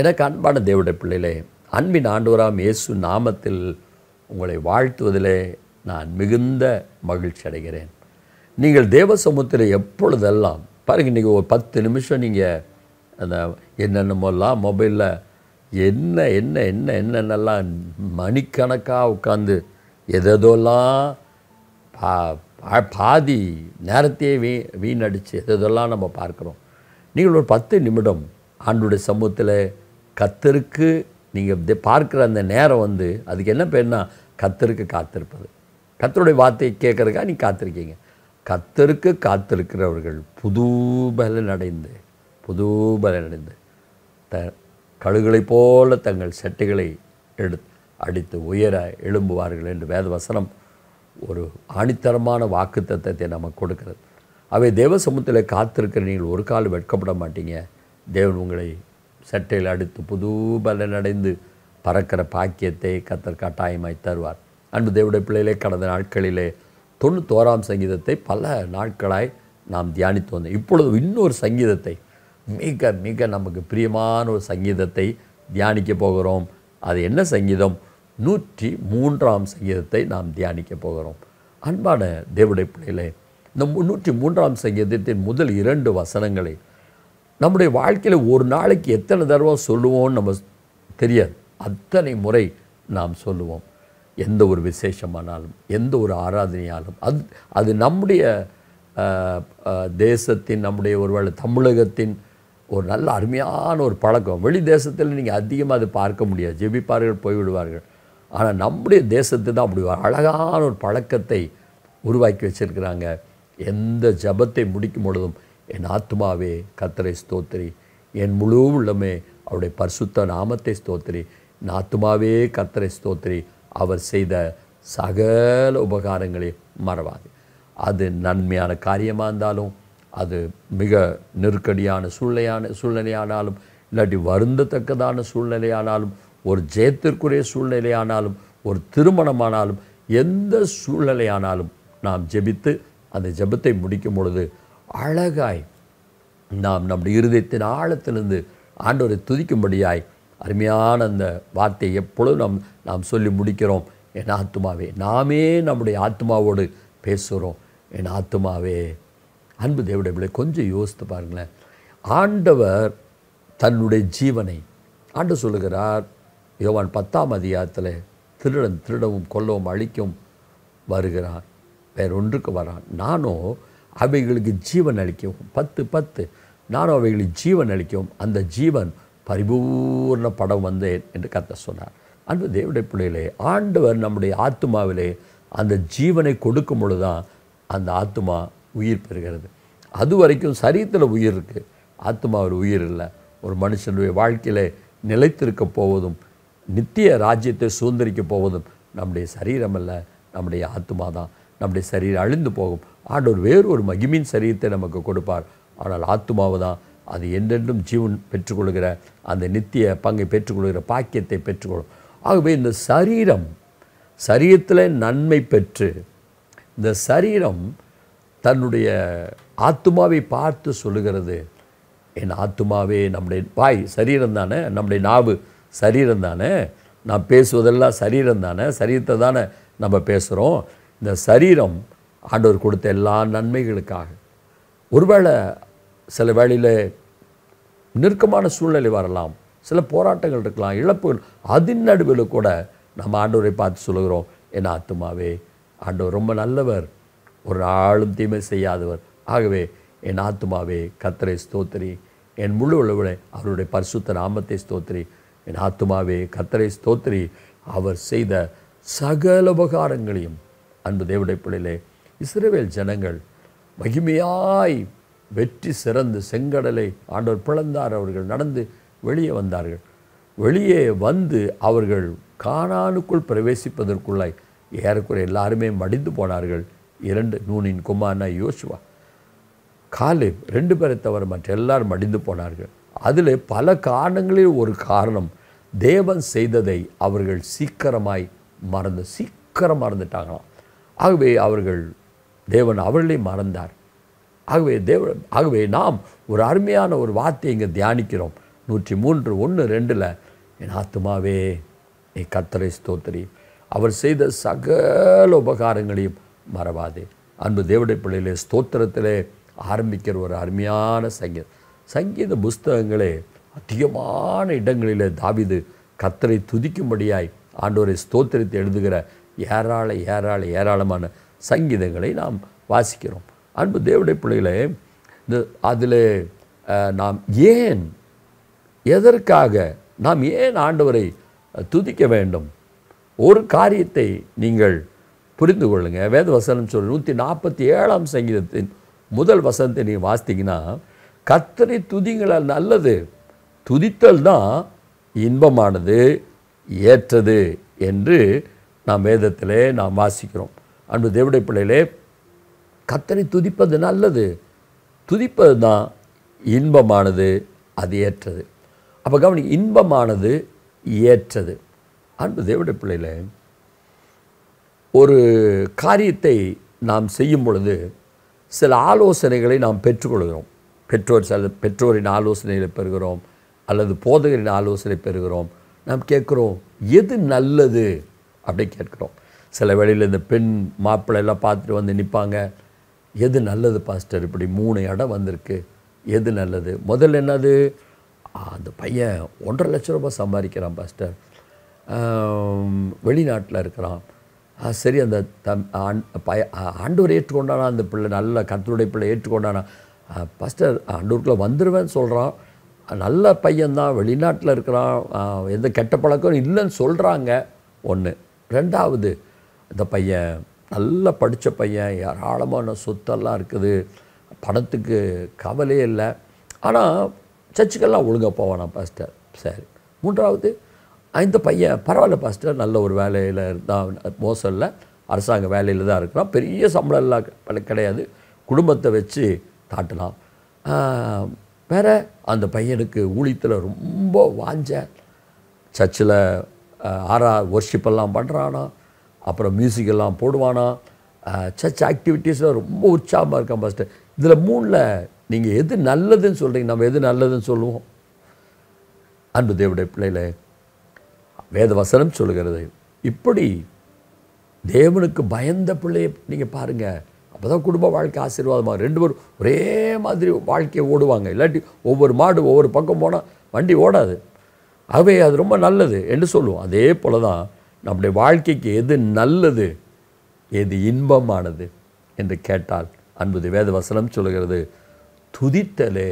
எனக்கு அன்பான தேவடைய பிள்ளைகளே அன்பின் ஆண்டோராம் இயேசு நாமத்தில் உங்களை வாழ்த்துவதிலே நான் மிகுந்த மகிழ்ச்சி அடைகிறேன் நீங்கள் தேவ சமூகத்தில் எப்பொழுதெல்லாம் பாருங்கள் இன்றைக்கி ஒரு பத்து நிமிஷம் நீங்கள் அந்த என்னென்னமோலாம் மொபைலில் என்ன என்ன என்ன என்னென்னலாம் மணிக்கணக்காக உட்காந்து எதோலாம் பா பாதி நேரத்தையே வீ வீணடிச்சு எதோலாம் நம்ம பார்க்குறோம் நீங்கள் ஒரு பத்து நிமிடம் ஆண்டுடைய சமூகத்தில் கத்தருக்கு நீங்கள் பார்க்குற அந்த நேரம் வந்து அதுக்கு என்ன பேர்னா கத்தருக்கு காத்திருப்பது கத்தருடைய வார்த்தையை கேட்குறதுக்காக நீ காத்திருக்கீங்க கத்தருக்கு காத்திருக்கிறவர்கள் புது பலன் அடைந்து புது பலன் அடைந்து த கழுகுகளைப் போல தங்கள் சட்டைகளை எடு அடித்து உயர எழும்புவார்கள் என்று வேதவசனம் ஒரு ஆணித்தரமான வாக்கு தத்துவத்தை நமக்கு கொடுக்கிறது அவை தேவ சமூகத்தில் காத்திருக்கிற நீங்கள் ஒரு கால் வெட்கப்பட மாட்டீங்க தேவன் உங்களை சட்டையில் அடுத்து புது பலன் அடைந்து பறக்கிற பாக்கியத்தை கத்தர் கட்டாயமாய் தருவார் அன்பு தேவடைய பிள்ளையிலே கடந்த நாட்களிலே தொண்ணூத்தோராம் சங்கீதத்தை பல நாட்களாய் நாம் தியானித்து வந்தோம் இப்பொழுது இன்னொரு சங்கீதத்தை மிக மிக நமக்கு பிரியமான ஒரு சங்கீதத்தை தியானிக்க போகிறோம் அது என்ன சங்கீதம் நூற்றி மூன்றாம் சங்கீதத்தை நாம் தியானிக்க போகிறோம் அன்பான தேவடைய பிள்ளைகளே இந்த நூற்றி மூன்றாம் சங்கீதத்தின் முதல் இரண்டு வசனங்களை நம்முடைய வாழ்க்கையில் ஒரு நாளைக்கு எத்தனை தடவை சொல்லுவோம்னு நம்ம தெரியாது அத்தனை முறை நாம் சொல்லுவோம் எந்த ஒரு விசேஷமானாலும் எந்த ஒரு ஆராதனையாலும் அது அது நம்முடைய தேசத்தின் நம்முடைய ஒருவேளை தமிழகத்தின் ஒரு நல்ல அருமையான ஒரு பழக்கம் வெளி தேசத்தில் நீங்கள் அதிகமாக அது பார்க்க முடியாது ஜெபிப்பார்கள் போய்விடுவார்கள் ஆனால் நம்முடைய தேசத்து தான் அப்படி அழகான ஒரு பழக்கத்தை உருவாக்கி வச்சுருக்கிறாங்க எந்த ஜபத்தை முடிக்கும் பொழுதும் என் ஆத்மாவே கத்தரை ஸ்தோத்திரி என் முழு உள்ளமே அவருடைய பரிசுத்த நாமத்தை ஸ்தோத்திரி என் ஆத்மாவே கத்தரை ஸ்தோத்திரி அவர் செய்த சகல உபகாரங்களை மறவாது அது நன்மையான காரியமாக இருந்தாலும் அது மிக நெருக்கடியான சூழ்நிலையான சூழ்நிலையானாலும் இல்லாட்டி வருந்தத்தக்கதான சூழ்நிலையானாலும் ஒரு ஜெயத்திற்குரிய சூழ்நிலையானாலும் ஒரு திருமணமானாலும் எந்த சூழ்நிலையானாலும் நாம் ஜெபித்து அந்த ஜெபத்தை முடிக்கும் பொழுது அழகாய் நாம் நம்முடைய இருதயத்தின் ஆழத்திலிருந்து ஆண்டோரை துதிக்கும்படியாய் அருமையான அந்த வார்த்தையை எப்பொழுதும் நாம் நாம் சொல்லி முடிக்கிறோம் என் ஆத்மாவே நாமே நம்முடைய ஆத்மாவோடு பேசுகிறோம் என் ஆத்மாவே அன்பு தேவடைய பிள்ளை கொஞ்சம் யோசித்து பாருங்களேன் ஆண்டவர் தன்னுடைய ஜீவனை ஆண்டு சொல்லுகிறார் யோவான் பத்தாம் அதிகாரத்தில் திருடன் திருடவும் கொல்லவும் அழிக்கும் வருகிறான் வேற ஒன்றுக்கு வரான் நானும் அவைகளுக்கு ஜீவன் அளிக்கவும் பத்து பத்து நானும் அவைகளுக்கு ஜீவன் அளிக்கவும் அந்த ஜீவன் பரிபூர்ண படம் வந்தேன் என்று கத்த சொன்னார் அன்பு தேவடைய பிள்ளைகளே ஆண்டவர் நம்முடைய ஆத்மாவிலே அந்த ஜீவனை கொடுக்கும் பொழுது தான் அந்த ஆத்மா உயிர் பெறுகிறது அது வரைக்கும் சரீரத்தில் உயிர் இருக்குது ஆத்மாவில் உயிர் இல்லை ஒரு மனுஷனுடைய வாழ்க்கையில் நிலைத்திருக்க போவதும் நித்திய ராஜ்யத்தை சுதந்திரிக்க போவதும் நம்முடைய சரீரம் அல்ல நம்முடைய ஆத்மா தான் நம்முடைய சரீரம் அழிந்து போகும் ஆண்டவர் வேறு ஒரு மகிமின் சரீரத்தை நமக்கு கொடுப்பார் ஆனால் ஆத்மாவை தான் அது என்றென்றும் ஜீவன் பெற்றுக்கொள்கிற அந்த நித்திய பங்கை பெற்றுக்கொள்கிற பாக்கியத்தை பெற்றுக்கொள்ளும் ஆகவே இந்த சரீரம் சரீரத்தில் நன்மை பெற்று இந்த சரீரம் தன்னுடைய ஆத்மாவை பார்த்து சொல்லுகிறது என் ஆத்மாவே நம்முடைய வாய் சரீரம் தானே நம்முடைய நாவு சரீரம் தானே நான் பேசுவதெல்லாம் சரீரம் தானே சரீரத்தை தானே நம்ம பேசுகிறோம் இந்த சரீரம் ஆண்டவர் கொடுத்த எல்லா நன்மைகளுக்காக ஒருவேளை சில வேளையில் நெருக்கமான சூழ்நிலை வரலாம் சில போராட்டங்கள் இருக்கலாம் இழப்புகள் அதன் நடுவில் கூட நம்ம ஆண்டவரை பார்த்து சொல்கிறோம் என் ஆத்துமாவே ஆண்டவர் ரொம்ப நல்லவர் ஒரு ஆளும் தீமை செய்யாதவர் ஆகவே என் ஆத்துமாவே கத்தரை ஸ்தோத்திரி என் முழு உழவுளை அவருடைய பரிசுத்த நாமத்தை ஸ்தோத்திரி என் ஆத்துமாவே கத்தரை ஸ்தோத்திரி அவர் செய்த சகல உபகாரங்களையும் அன்பு தேவடைப்பிலே இஸ்ரேவேல் ஜனங்கள் மகிமையாய் வெற்றி சிறந்து செங்கடலை ஆண்டவர் பிளந்தார் அவர்கள் நடந்து வெளியே வந்தார்கள் வெளியே வந்து அவர்கள் காணானுக்குள் பிரவேசிப்பதற்குள்ளாய் ஏறக்குறைய எல்லாருமே மடிந்து போனார்கள் இரண்டு நூனின் குமார்னா யோசுவா காலே ரெண்டு பேரை தவிர மற்ற எல்லாரும் மடிந்து போனார்கள் அதில் பல காரணங்களில் ஒரு காரணம் தேவன் செய்ததை அவர்கள் சீக்கிரமாய் மறந்து சீக்கிரம் மறந்துட்டாங்களாம் ஆகவே அவர்கள் தேவன் அவர்களை மறந்தார் ஆகவே தேவ ஆகவே நாம் ஒரு அருமையான ஒரு வார்த்தையை இங்கே தியானிக்கிறோம் நூற்றி மூன்று ஒன்று ரெண்டில் என் ஆத்துமாவே நீ கத்தரை ஸ்தோத்திரி அவர் செய்த சகல உபகாரங்களையும் மறவாதே அன்பு தேவடை பிள்ளையிலே ஸ்தோத்திரத்திலே ஆரம்பிக்கிற ஒரு அருமையான சங்கீதம் சங்கீத புஸ்தகங்களே அதிகமான இடங்களிலே தாவிது கத்தரை துதிக்கும்படியாய் ஆண்டோரை ஸ்தோத்திரத்தை எழுதுகிற ஏராள ஏராள ஏராளமான சங்கீதங்களை நாம் வாசிக்கிறோம் அன்பு தேவடை பிள்ளைகளே இந்த அதில் நாம் ஏன் எதற்காக நாம் ஏன் ஆண்டவரை துதிக்க வேண்டும் ஒரு காரியத்தை நீங்கள் புரிந்து கொள்ளுங்கள் வேத வசனம் சொல்லி நூற்றி நாற்பத்தி ஏழாம் சங்கீதத்தின் முதல் வசனத்தை நீங்கள் வாசித்தீங்கன்னா கத்தனை துதிங்களால் நல்லது துதித்தல் தான் இன்பமானது ஏற்றது என்று நாம் வேதத்திலே நாம் வாசிக்கிறோம் அன்பு தேவடைய பிள்ளையிலே கத்தனை துதிப்பது நல்லது துதிப்பது தான் இன்பமானது அது ஏற்றது அப்போ கவனி இன்பமானது ஏற்றது அன்பு தேவடைய பிள்ளையில் ஒரு காரியத்தை நாம் செய்யும் பொழுது சில ஆலோசனைகளை நாம் பெற்றுக்கொள்கிறோம் பெற்றோர் சில பெற்றோரின் ஆலோசனைகளை பெறுகிறோம் அல்லது போதகரின் ஆலோசனை பெறுகிறோம் நாம் கேட்குறோம் எது நல்லது அப்படியே கேட்குறோம் சில வேளையில் இந்த பெண் மாப்பிள்ளையெல்லாம் பார்த்துட்டு வந்து நிற்பாங்க எது நல்லது பாஸ்டர் இப்படி மூணு இடம் வந்திருக்கு எது நல்லது முதல்ல என்னது அந்த பையன் ஒன்றரை லட்ச ரூபாய் சம்பாதிக்கிறான் பாஸ்டர் வெளிநாட்டில் இருக்கிறான் சரி அந்த தம் பய ஆண்டவர் ஏற்றுக்கொண்டானா அந்த பிள்ளை நல்ல கருத்துடைய பிள்ளை ஏற்றுக்கொண்டானா பாஸ்டர் ஆண்டூருக்குள்ளே வந்துடுவேன்னு சொல்கிறான் நல்ல பையன்தான் வெளிநாட்டில் இருக்கிறான் எந்த கெட்ட பழக்கம் இல்லைன்னு சொல்கிறாங்க ஒன்று ரெண்டாவது இந்த பையன் நல்லா படித்த பையன் ஏராளமான சொத்தெல்லாம் இருக்குது பணத்துக்கு கவலையே இல்லை ஆனால் சர்ச்சுக்கெல்லாம் ஒழுங்காக போவானா பாஸ்டர் சரி மூன்றாவது இந்த பையன் பரவாயில்ல பாஸ்டர் நல்ல ஒரு வேலையில் இருந்தால் மோசம் இல்லை அரசாங்க வேலையில் தான் இருக்கலாம் பெரிய சம்பளம் இல்லை கிடையாது குடும்பத்தை வச்சு தாட்டலாம் வேறு அந்த பையனுக்கு ஊழியத்தில் ரொம்ப வாஞ்ச சர்ச்சில் ஆரா ஒர்ஷிப்பெல்லாம் பண்ணுறானா அப்புறம் மியூசிக் எல்லாம் போடுவானா சர்ச் ஆக்டிவிட்டீஸ்லாம் ரொம்ப உற்சாகமாக இருக்கான் ஃபஸ்ட்டு இதில் மூணில் நீங்கள் எது நல்லதுன்னு சொல்கிறீங்க நம்ம எது நல்லதுன்னு சொல்லுவோம் அன்பு தேவடைய பிள்ளைகளே வேத வசனம் சொல்கிறது இப்படி தேவனுக்கு பயந்த பிள்ளையை நீங்கள் பாருங்கள் அப்போ தான் குடும்ப வாழ்க்கை ஆசீர்வாதமாக ரெண்டு பேரும் ஒரே மாதிரி வாழ்க்கையை ஓடுவாங்க இல்லாட்டி ஒவ்வொரு மாடு ஒவ்வொரு பக்கம் போனால் வண்டி ஓடாது ஆகவே அது ரொம்ப நல்லது என்று சொல்லுவோம் அதே போல் தான் நம்முடைய வாழ்க்கைக்கு எது நல்லது எது இன்பமானது என்று கேட்டால் அன்பது வேத வசனம் சொல்கிறது துதித்தலே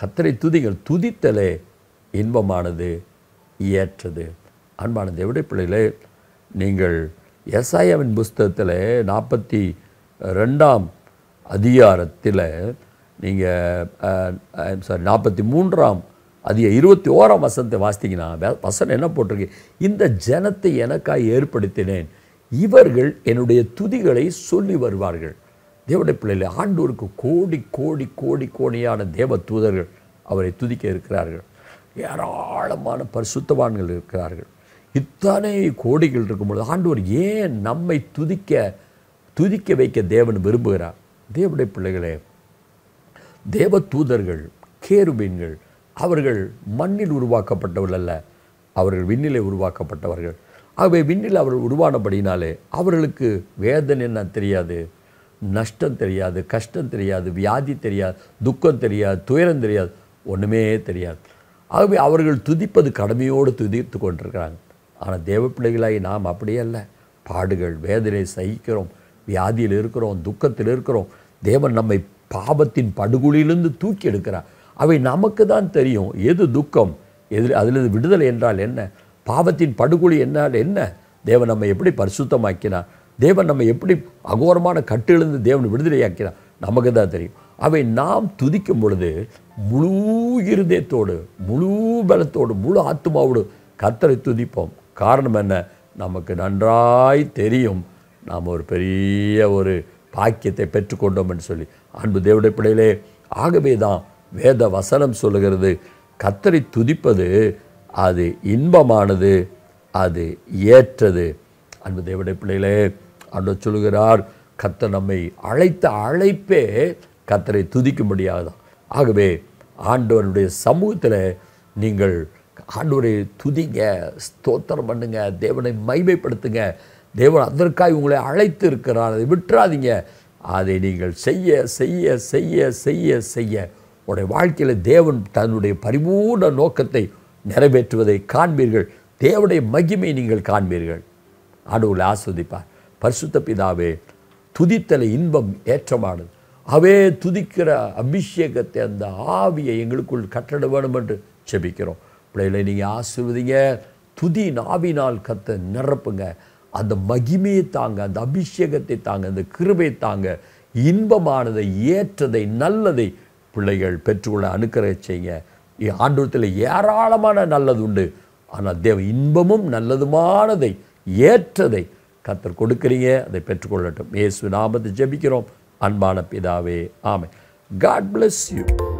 கத்தரை துதிகள் துதித்தலே இன்பமானது ஏற்றது அன்பானது தேவடைய பிள்ளைகளே நீங்கள் எஸ்ஐவின் புஸ்தகத்தில் நாற்பத்தி ரெண்டாம் அதிகாரத்தில் நீங்கள் சாரி நாற்பத்தி மூன்றாம் அது இருபத்தி ஓராம் வசனத்தை வாசித்தீங்கன்னா வசனம் என்ன போட்டிருக்கு இந்த ஜனத்தை எனக்காக ஏற்படுத்தினேன் இவர்கள் என்னுடைய துதிகளை சொல்லி வருவார்கள் தேவடைய பிள்ளைகளை ஆண்டூருக்கு கோடி கோடி கோடி கோடியான தேவ தூதர்கள் அவரை துதிக்க இருக்கிறார்கள் ஏராளமான பரிசுத்தவான்கள் இருக்கிறார்கள் இத்தனை கோடிகள் இருக்கும்பொழுது ஆண்டவர் ஏன் நம்மை துதிக்க துதிக்க வைக்க தேவன் விரும்புகிறார் தேவடைய பிள்ளைகளே தேவ தூதர்கள் கேருபீன்கள் அவர்கள் மண்ணில் உருவாக்கப்பட்டவர்கள் அல்ல அவர்கள் விண்ணிலே உருவாக்கப்பட்டவர்கள் ஆகவே விண்ணில் அவர்கள் உருவானபடினாலே அவர்களுக்கு வேதனை என்ன தெரியாது நஷ்டம் தெரியாது கஷ்டம் தெரியாது வியாதி தெரியாது துக்கம் தெரியாது துயரம் தெரியாது ஒன்றுமே தெரியாது ஆகவே அவர்கள் துதிப்பது கடமையோடு துதித்து கொண்டிருக்கிறாங்க ஆனால் தேவ பிள்ளைகளாகி நாம் அப்படியே அல்ல பாடுகள் வேதனை சகிக்கிறோம் வியாதியில் இருக்கிறோம் துக்கத்தில் இருக்கிறோம் தேவன் நம்மை பாபத்தின் படுகொலியிலிருந்து தூக்கி எடுக்கிறார் அவை நமக்கு தான் தெரியும் எது துக்கம் எது அதிலிருந்து விடுதலை என்றால் என்ன பாவத்தின் படுகொலி என்னால் என்ன தேவன் நம்மை எப்படி பரிசுத்தமாக்கினார் தேவன் நம்ம எப்படி அகோரமான கட்டிலிருந்து தேவன் விடுதலையாக்கினார் நமக்கு தான் தெரியும் அவை நாம் துதிக்கும் பொழுது முழு இருதயத்தோடு முழு பலத்தோடு முழு ஆத்மாவோடு கத்தரை துதிப்போம் காரணம் என்ன நமக்கு நன்றாய் தெரியும் நாம் ஒரு பெரிய ஒரு பாக்கியத்தை பெற்றுக்கொண்டோம் என்று சொல்லி அன்பு தேவடைப்படையிலே ஆகவே தான் வேத வசனம் சொல்லுகிறது கத்தரை துதிப்பது அது இன்பமானது அது ஏற்றது அன்பு தேவடைய பிள்ளைகளே அன்று சொல்கிறார் கத்தர் நம்மை அழைத்த அழைப்பே கத்தரை துதிக்க முடியாது ஆகவே ஆண்டவருடைய சமூகத்தில் நீங்கள் ஆண்டவரை துதிங்க ஸ்தோத்திரம் பண்ணுங்க தேவனை மைமைப்படுத்துங்க தேவன் அதற்காக உங்களை அழைத்து இருக்கிறார் அதை விட்டுறாதீங்க அதை நீங்கள் செய்ய செய்ய செய்ய செய்ய செய்ய உடைய வாழ்க்கையில் தேவன் தன்னுடைய பரிபூர்ண நோக்கத்தை நிறைவேற்றுவதை காண்பீர்கள் தேவனுடைய மகிமை நீங்கள் காண்பீர்கள் ஆண்டவர்களை ஆஸ்வதிப்பார் பரிசுத்த பிதாவே துதித்தலை இன்பம் ஏற்றமானது அவே துதிக்கிற அபிஷேகத்தை அந்த ஆவியை எங்களுக்குள் கட்டட வேணும் என்று செபிக்கிறோம் பிள்ளைகளை நீங்கள் ஆசிர்வதிங்க துதி நாவினால் கத்த நிரப்புங்க அந்த மகிமையை தாங்க அந்த அபிஷேகத்தை தாங்க அந்த கிருபை தாங்க இன்பமானதை ஏற்றதை நல்லதை பிள்ளைகள் பெற்றுக்கொள்ள அனுக்கிற செய்ய ஆண்டுத்தில் ஏராளமான நல்லது உண்டு ஆனால் தேவ இன்பமும் நல்லதுமானதை ஏற்றதை கத்தர் கொடுக்குறீங்க அதை பெற்றுக்கொள்ளட்டும் இயேசு நாமத்தை ஜெபிக்கிறோம் அன்பான பிதாவே ஆமை காட் பிளஸ் யூ